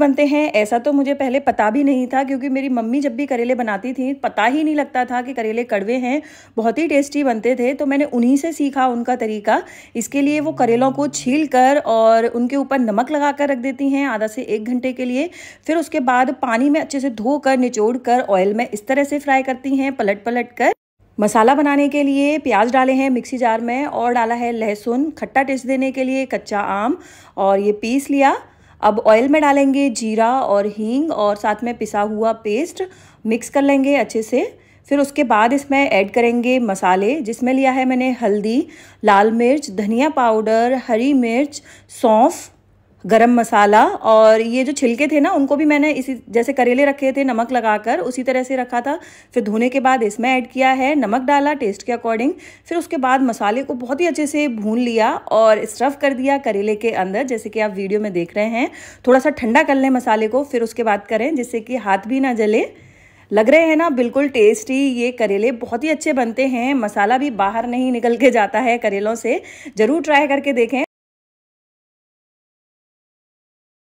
बनते हैं ऐसा तो मुझे पहले पता भी नहीं था क्योंकि मेरी मम्मी जब भी करेले बनाती थी पता ही नहीं लगता था कि करेले कड़वे हैं बहुत ही टेस्टी बनते थे तो मैंने उन्हीं से सीखा उनका तरीका इसके लिए वो करेलों को छील कर और उनके ऊपर नमक लगा कर रख देती हैं आधा से एक घंटे के लिए फिर उसके बाद पानी में अच्छे से धो कर निचोड़ कर ऑयल में इस तरह से फ्राई करती हैं पलट पलट कर मसाला बनाने के लिए प्याज डाले हैं मिक्सी जार में और डाला है लहसुन खट्टा टेस्ट देने के लिए कच्चा आम और ये पीस लिया अब ऑयल में डालेंगे जीरा और हींग और साथ में पिसा हुआ पेस्ट मिक्स कर लेंगे अच्छे से फिर उसके बाद इसमें ऐड करेंगे मसाले जिसमें लिया है मैंने हल्दी लाल मिर्च धनिया पाउडर हरी मिर्च सौंफ गरम मसाला और ये जो छिलके थे ना उनको भी मैंने इसी जैसे करेले रखे थे नमक लगाकर उसी तरह से रखा था फिर धोने के बाद इसमें ऐड किया है नमक डाला टेस्ट के अकॉर्डिंग फिर उसके बाद मसाले को बहुत ही अच्छे से भून लिया और स्टफ़ कर दिया करेले के अंदर जैसे कि आप वीडियो में देख रहे हैं थोड़ा सा ठंडा कर लें मसाले को फिर उसके बाद करें जिससे कि हाथ भी ना जले लग रहे हैं ना बिल्कुल टेस्टी ये करेले बहुत ही अच्छे बनते हैं मसाला भी बाहर नहीं निकल के जाता है करेलों से ज़रूर ट्राई करके देखें